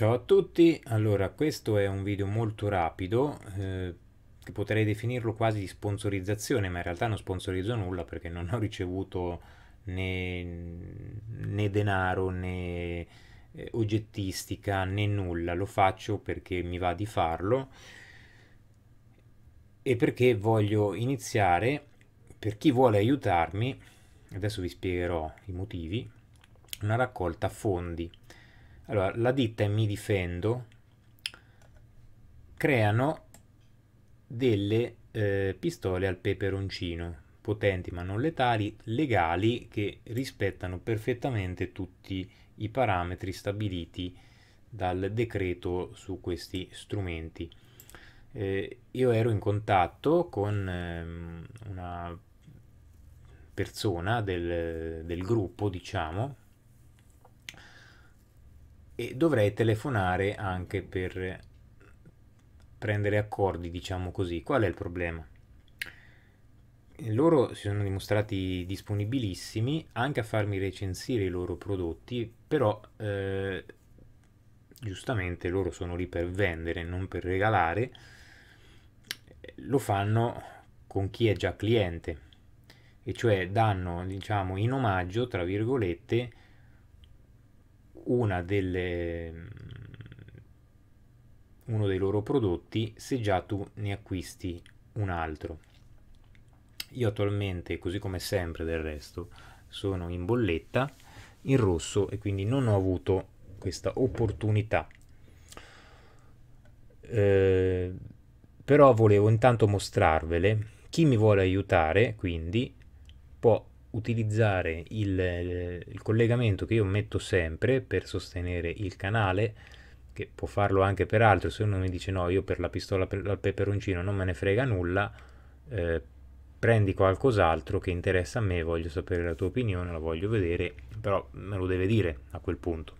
Ciao a tutti, allora questo è un video molto rapido eh, che potrei definirlo quasi di sponsorizzazione ma in realtà non sponsorizzo nulla perché non ho ricevuto né, né denaro né eh, oggettistica né nulla, lo faccio perché mi va di farlo e perché voglio iniziare per chi vuole aiutarmi adesso vi spiegherò i motivi una raccolta fondi allora, la ditta e mi difendo creano delle eh, pistole al peperoncino, potenti ma non letali, legali, che rispettano perfettamente tutti i parametri stabiliti dal decreto su questi strumenti. Eh, io ero in contatto con ehm, una persona del, del gruppo, diciamo, e dovrei telefonare anche per prendere accordi, diciamo così. Qual è il problema? Loro si sono dimostrati disponibilissimi anche a farmi recensire i loro prodotti, però eh, giustamente loro sono lì per vendere, non per regalare. Lo fanno con chi è già cliente, e cioè danno, diciamo, in omaggio, tra virgolette, delle, mm, uno dei loro prodotti se già tu ne acquisti un altro. Io attualmente, così come sempre del resto, sono in bolletta in rosso e quindi non ho avuto questa opportunità. Eh, però volevo intanto mostrarvele. Chi mi vuole aiutare, quindi, può utilizzare il, il collegamento che io metto sempre per sostenere il canale che può farlo anche per altro se uno mi dice no io per la pistola al peperoncino non me ne frega nulla eh, prendi qualcos'altro che interessa a me voglio sapere la tua opinione la voglio vedere però me lo deve dire a quel punto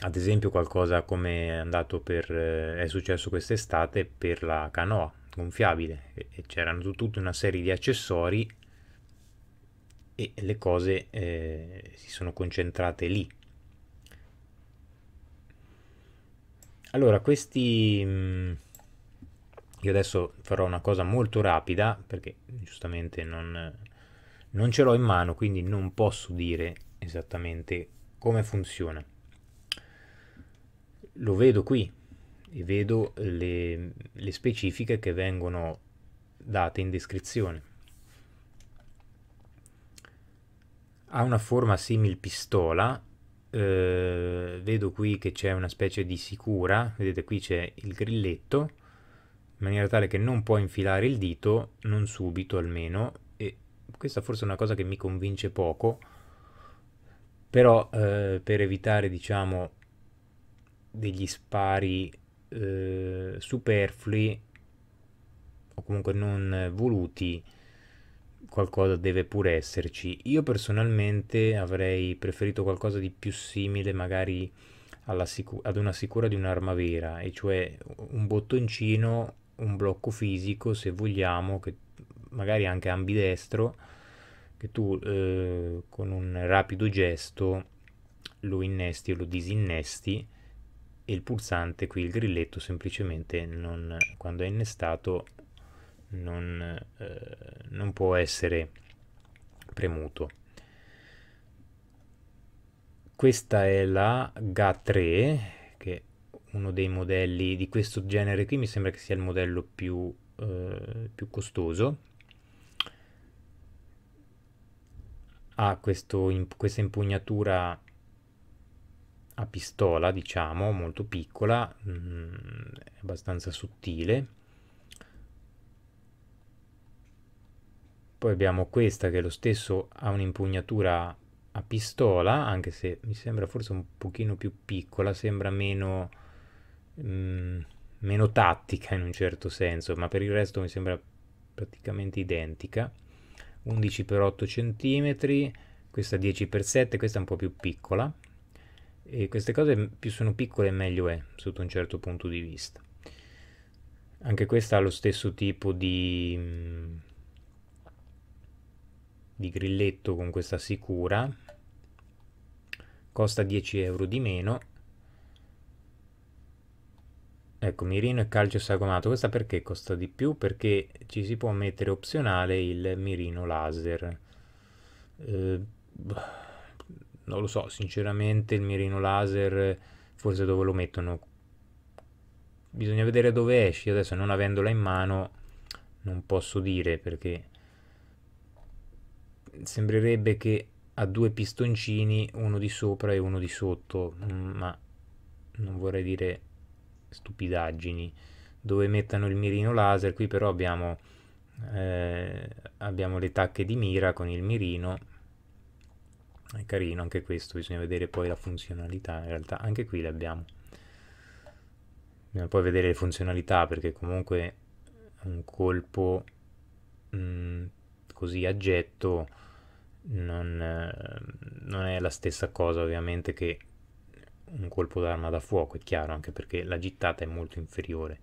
ad esempio qualcosa come è andato per eh, è successo quest'estate per la canoa gonfiabile e c'erano tutta una serie di accessori e le cose eh, si sono concentrate lì. Allora, questi... Mh, mm, io adesso farò una cosa molto rapida perché giustamente non, non ce l'ho in mano, quindi non posso dire esattamente come funziona. Lo vedo qui e vedo le, le specifiche che vengono date in descrizione. ha una forma simil pistola eh, vedo qui che c'è una specie di sicura vedete qui c'è il grilletto in maniera tale che non può infilare il dito non subito almeno e questa forse è una cosa che mi convince poco però eh, per evitare diciamo degli spari eh, superflui o comunque non voluti qualcosa deve pure esserci io personalmente avrei preferito qualcosa di più simile magari ad una sicura di un'arma vera e cioè un bottoncino un blocco fisico se vogliamo che magari anche ambidestro che tu eh, con un rapido gesto lo innesti o lo disinnesti e il pulsante qui il grilletto semplicemente non, quando è innestato non, eh, non può essere premuto questa è la GA3 che è uno dei modelli di questo genere qui mi sembra che sia il modello più, eh, più costoso ha questo, in, questa impugnatura a pistola, diciamo, molto piccola, mh, mm, abbastanza sottile. Poi abbiamo questa che lo stesso ha un'impugnatura a pistola, anche se mi sembra forse un pochino più piccola, sembra meno, mh, mm, meno tattica in un certo senso, ma per il resto mi sembra praticamente identica. 11x8 cm, questa 10x7, questa è un po' più piccola, e queste cose più sono piccole meglio è sotto un certo punto di vista. Anche questa ha lo stesso tipo di, mm, di grilletto con questa sicura, costa 10 euro di meno. Ecco, mirino e calcio sagomato, questa perché costa di più? Perché ci si può mettere opzionale il mirino laser. Eh, boh non lo so, sinceramente il mirino laser forse dove lo mettono. Bisogna vedere dove esci, adesso non avendola in mano non posso dire perché sembrerebbe che ha due pistoncini, uno di sopra e uno di sotto, ma non vorrei dire stupidaggini dove mettano il mirino laser, qui però abbiamo, eh, abbiamo le tacche di mira con il mirino è carino anche questo bisogna vedere poi la funzionalità in realtà anche qui le abbiamo bisogna poi vedere le funzionalità perché comunque un colpo mh, mm, così a getto non, eh, non è la stessa cosa ovviamente che un colpo d'arma da fuoco è chiaro anche perché la gittata è molto inferiore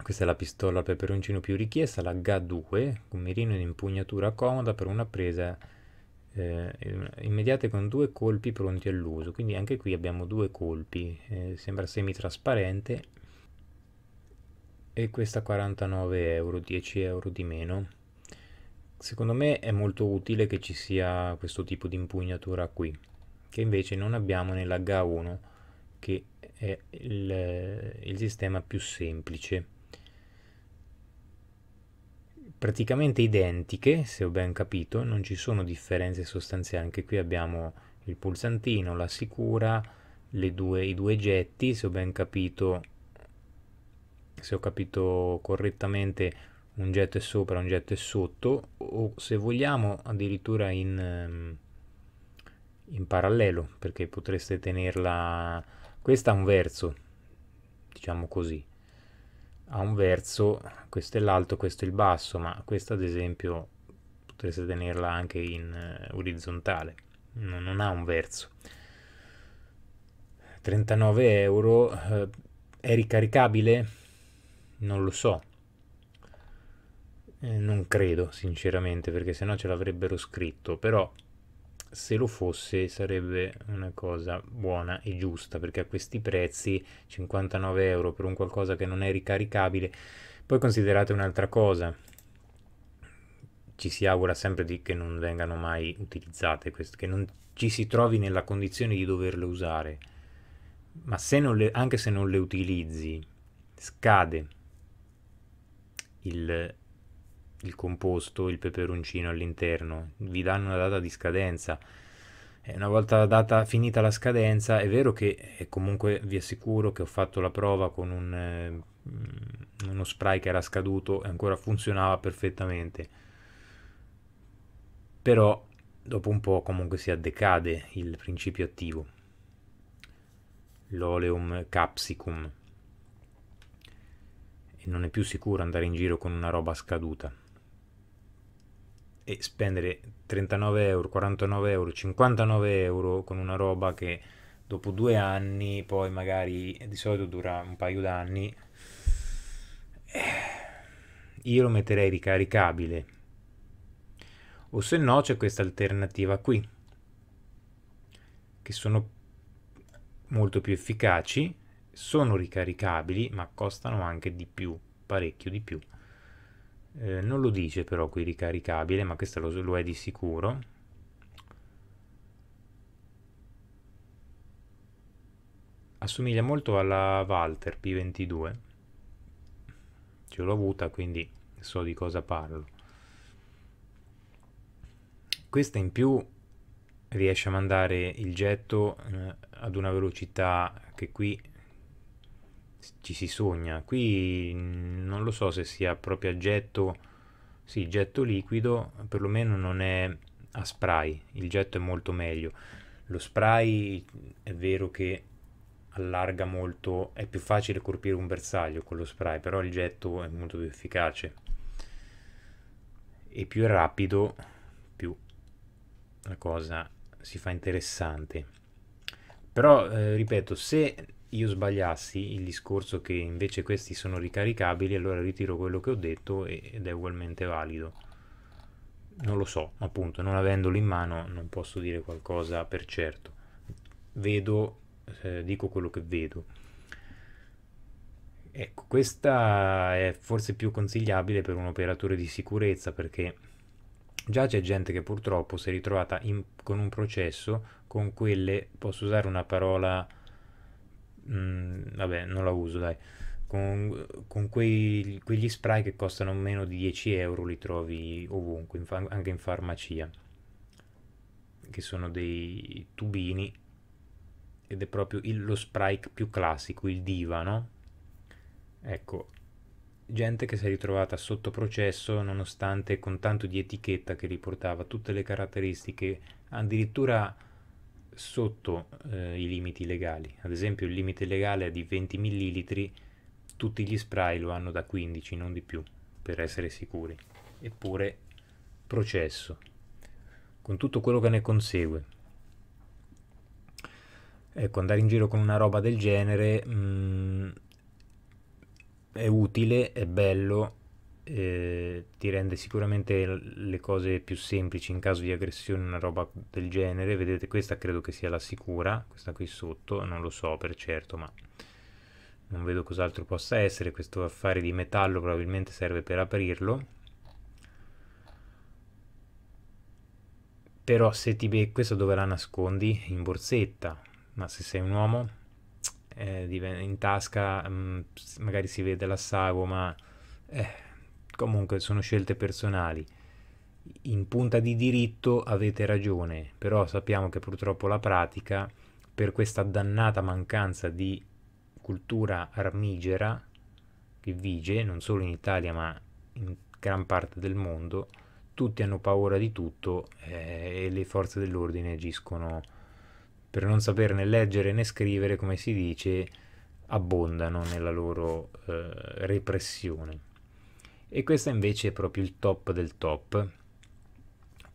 questa è la pistola al peperoncino più richiesta, la ga 2 con mirino di impugnatura comoda per una presa eh, immediate con due colpi pronti all'uso quindi anche qui abbiamo due colpi eh, sembra semitrasparente e questa 49 euro 10 euro di meno secondo me è molto utile che ci sia questo tipo di impugnatura qui che invece non abbiamo nella ga 1 che è il, il sistema più semplice praticamente identiche, se ho ben capito, non ci sono differenze sostanziali. Anche qui abbiamo il pulsantino, la sicura, due, i due getti, se ho ben capito, se ho capito correttamente un getto è sopra, un getto è sotto, o se vogliamo addirittura in, ehm, in parallelo, perché potreste tenerla... questa è un verso, diciamo così, ha un verso, questo è l'alto, questo è il basso, ma questa ad esempio potreste tenerla anche in eh, orizzontale, non, non, ha un verso. 39 euro eh, è ricaricabile? Non lo so. Eh, non credo, sinceramente, perché sennò ce l'avrebbero scritto, però se lo fosse sarebbe una cosa buona e giusta perché a questi prezzi 59 euro per un qualcosa che non è ricaricabile poi considerate un'altra cosa ci si augura sempre di che non vengano mai utilizzate queste, che non ci si trovi nella condizione di doverle usare ma se le, anche se non le utilizzi scade il il composto, il peperoncino all'interno, vi danno una data di scadenza. E eh, una volta data, finita la scadenza, è vero che eh, comunque vi assicuro che ho fatto la prova con un, eh, uno spray che era scaduto e ancora funzionava perfettamente. Però dopo un po' comunque si addecade il principio attivo. L'oleum capsicum. E non è più sicuro andare in giro con una roba scaduta e spendere 39 euro, 49 euro, 59 euro con una roba che dopo due anni, poi magari di solito dura un paio d'anni, eh, io lo metterei ricaricabile. O se no c'è questa alternativa qui, che sono molto più efficaci, sono ricaricabili, ma costano anche di più, parecchio di più. Eh, non lo dice però qui ricaricabile, ma questo lo, lo è di sicuro. Assomiglia molto alla Walter P22. Ce l'ho avuta, quindi so di cosa parlo. Questa in più riesce a mandare il getto eh, ad una velocità che qui ci si sogna. Qui mm, non lo so se sia proprio a getto, sì, getto liquido, perlomeno non è a spray, il getto è molto meglio. Lo spray è vero che allarga molto, è più facile colpire un bersaglio con lo spray, però il getto è molto più efficace. E più è rapido, più la cosa si fa interessante. Però, eh, ripeto, se io sbagliassi il discorso che invece questi sono ricaricabili, allora ritiro quello che ho detto ed è ugualmente valido. Non lo so, appunto, non avendolo in mano non posso dire qualcosa per certo. Vedo, eh, dico quello che vedo. Ecco, questa è forse più consigliabile per un operatore di sicurezza perché già c'è gente che purtroppo si è ritrovata in, con un processo con quelle, posso usare una parola mh, mm, vabbè, non la uso, dai. Con, con quei, quegli spray che costano meno di 10 euro li trovi ovunque, in fa- anche in farmacia, che sono dei tubini ed è proprio il, lo spray più classico, il diva, no? Ecco, gente che si è ritrovata sotto processo nonostante con tanto di etichetta che riportava tutte le caratteristiche, addirittura sotto eh, i limiti legali. Ad esempio il limite legale è di 20 ml, tutti gli spray lo hanno da 15, non di più, per essere sicuri. Eppure processo, con tutto quello che ne consegue. Ecco, andare in giro con una roba del genere mh, mm, è utile, è bello, eh, ti rende sicuramente le cose più semplici in caso di aggressione, una roba del genere. Vedete, questa credo che sia la sicura, questa qui sotto, non lo so per certo, ma non vedo cos'altro possa essere. Questo affare di metallo probabilmente serve per aprirlo. Però se ti becca, questa dove la nascondi? In borsetta. Ma se sei un uomo, eh, in tasca mh, mm, magari si vede la sagoma. Eh, comunque sono scelte personali. In punta di diritto avete ragione, però sappiamo che purtroppo la pratica, per questa dannata mancanza di cultura armigera, che vige non solo in Italia ma in gran parte del mondo, tutti hanno paura di tutto eh, e le forze dell'ordine agiscono per non né leggere né scrivere, come si dice, abbondano nella loro eh, repressione e questa invece è proprio il top del top.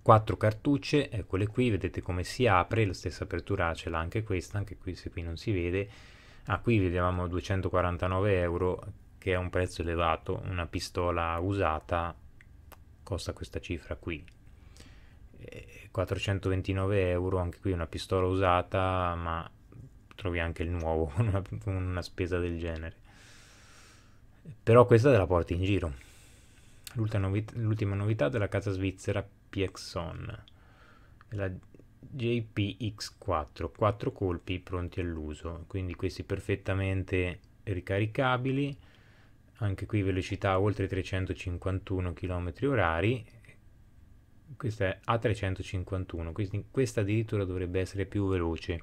Quattro cartucce, eccole eh, qui, vedete come si apre, la stessa apertura ce l'ha anche questa, anche qui se qui non si vede. Ah, qui vediamo 249 euro, che è un prezzo elevato, una pistola usata costa questa cifra qui. 429 eh, euro, anche qui una pistola usata, ma trovi anche il nuovo, una, una spesa del genere. Però questa te la porti in giro l'ultima, novit- l'ultima novità della casa svizzera PXON, la JPX4, 4 colpi pronti all'uso, quindi questi perfettamente ricaricabili, anche qui velocità oltre 351 km h questa è A351, quindi questa addirittura dovrebbe essere più veloce.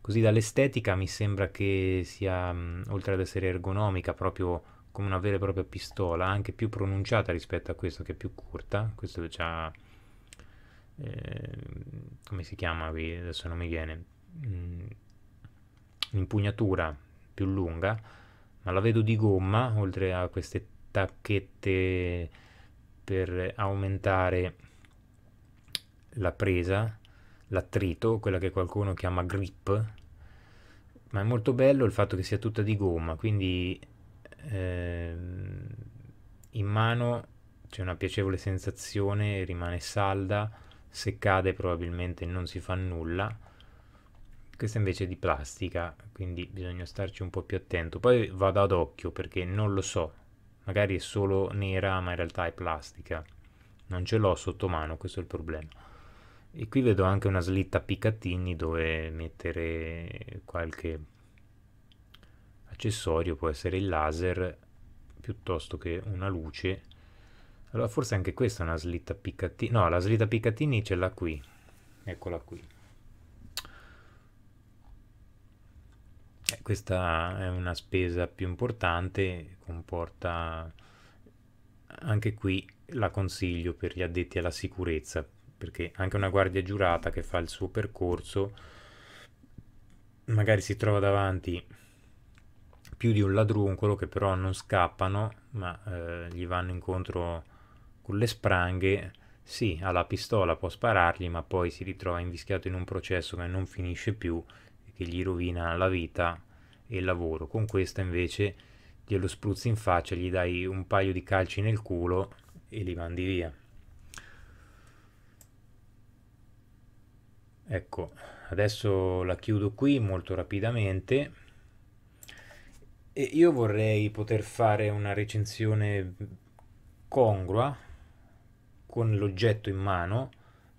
Così dall'estetica mi sembra che sia, oltre ad essere ergonomica, proprio come una vera e propria pistola, anche più pronunciata rispetto a questo che è più curta, questo è già... Eh, come si chiama qui? Adesso non mi viene. Mm, l'impugnatura più lunga, ma la vedo di gomma, oltre a queste tacchette per aumentare la presa, l'attrito, quella che qualcuno chiama grip, ma è molto bello il fatto che sia tutta di gomma, quindi ehm, in mano c'è una piacevole sensazione, rimane salda, se cade probabilmente non si fa nulla. Questa invece è di plastica, quindi bisogna starci un po' più attento. Poi vado ad occhio perché non lo so, magari è solo nera ma in realtà è plastica. Non ce l'ho sotto mano, questo è il problema. E qui vedo anche una slitta a picattini dove mettere qualche accessorio può essere il laser piuttosto che una luce. Allora forse anche questa è una slitta Picattini. No, la slitta Picattini ce l'ha qui. Eccola qui. Eh, questa è una spesa più importante, comporta anche qui la consiglio per gli addetti alla sicurezza, perché anche una guardia giurata che fa il suo percorso magari si trova davanti più di un ladruncolo che però non scappano ma eh, gli vanno incontro con le spranghe. Sì, ha la pistola, può sparargli, ma poi si ritrova invischiato in un processo che non finisce più, che gli rovina la vita e il lavoro. Con questa invece glielo spruzzi in faccia, gli dai un paio di calci nel culo e li mandi via. Ecco, adesso la chiudo qui molto rapidamente. E io vorrei poter fare una recensione congrua con l'oggetto in mano,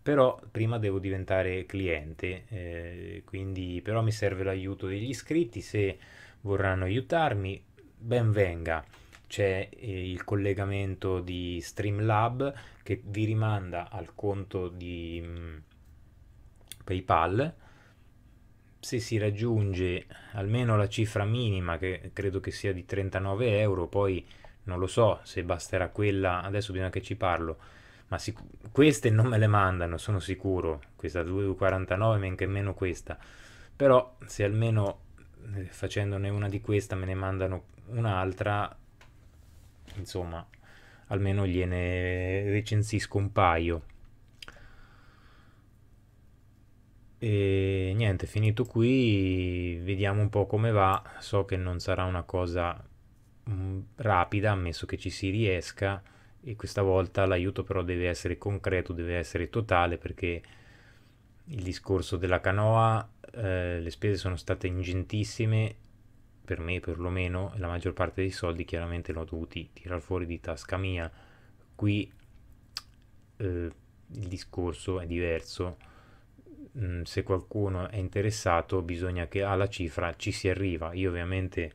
però prima devo diventare cliente, eh, quindi però mi serve l'aiuto degli iscritti, se vorranno aiutarmi ben venga. C'è eh, il collegamento di Streamlab che vi rimanda al conto di mh, mm, PayPal se si raggiunge almeno la cifra minima, che credo che sia di 39 euro, poi non lo so se basterà quella, adesso bisogna che ci parlo, ma sic- queste non me le mandano, sono sicuro, questa 2,49 men che meno questa, però se almeno eh, facendone una di questa me ne mandano un'altra, insomma, almeno gliene recensisco un paio. E niente, finito qui, vediamo un po' come va. So che non sarà una cosa mm, rapida, ammesso che ci si riesca. E questa volta l'aiuto però deve essere concreto, deve essere totale, perché il discorso della canoa, eh, le spese sono state ingentissime, per me perlomeno, e la maggior parte dei soldi chiaramente l'ho dovuti tirare fuori di tasca mia. Qui eh, il discorso è diverso mh, mm, se qualcuno è interessato bisogna che alla cifra ci si arriva. Io ovviamente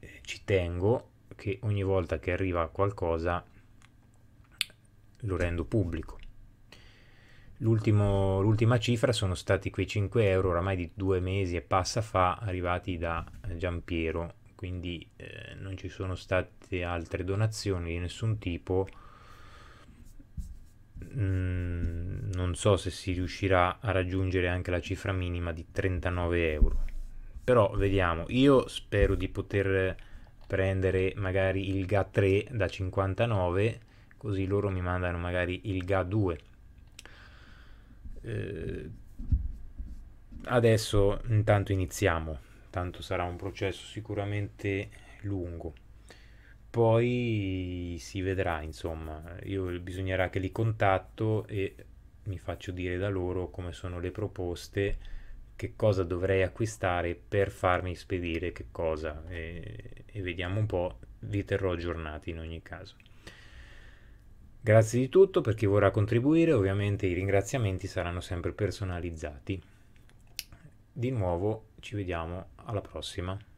eh, ci tengo che ogni volta che arriva qualcosa lo rendo pubblico. l'ultima cifra sono stati quei 5 euro oramai di due mesi e passa fa arrivati da Giampiero, quindi eh, non ci sono state altre donazioni di nessun tipo Mm, non so se si riuscirà a raggiungere anche la cifra minima di 39 euro però vediamo io spero di poter prendere magari il GA3 da 59 così loro mi mandano magari il GA2 eh, adesso intanto iniziamo tanto sarà un processo sicuramente lungo poi si vedrà, insomma, Io, bisognerà che li contatto e mi faccio dire da loro come sono le proposte, che cosa dovrei acquistare per farmi spedire che cosa e, e vediamo un po', vi terrò aggiornati in ogni caso. Grazie di tutto per chi vorrà contribuire, ovviamente i ringraziamenti saranno sempre personalizzati. Di nuovo ci vediamo alla prossima.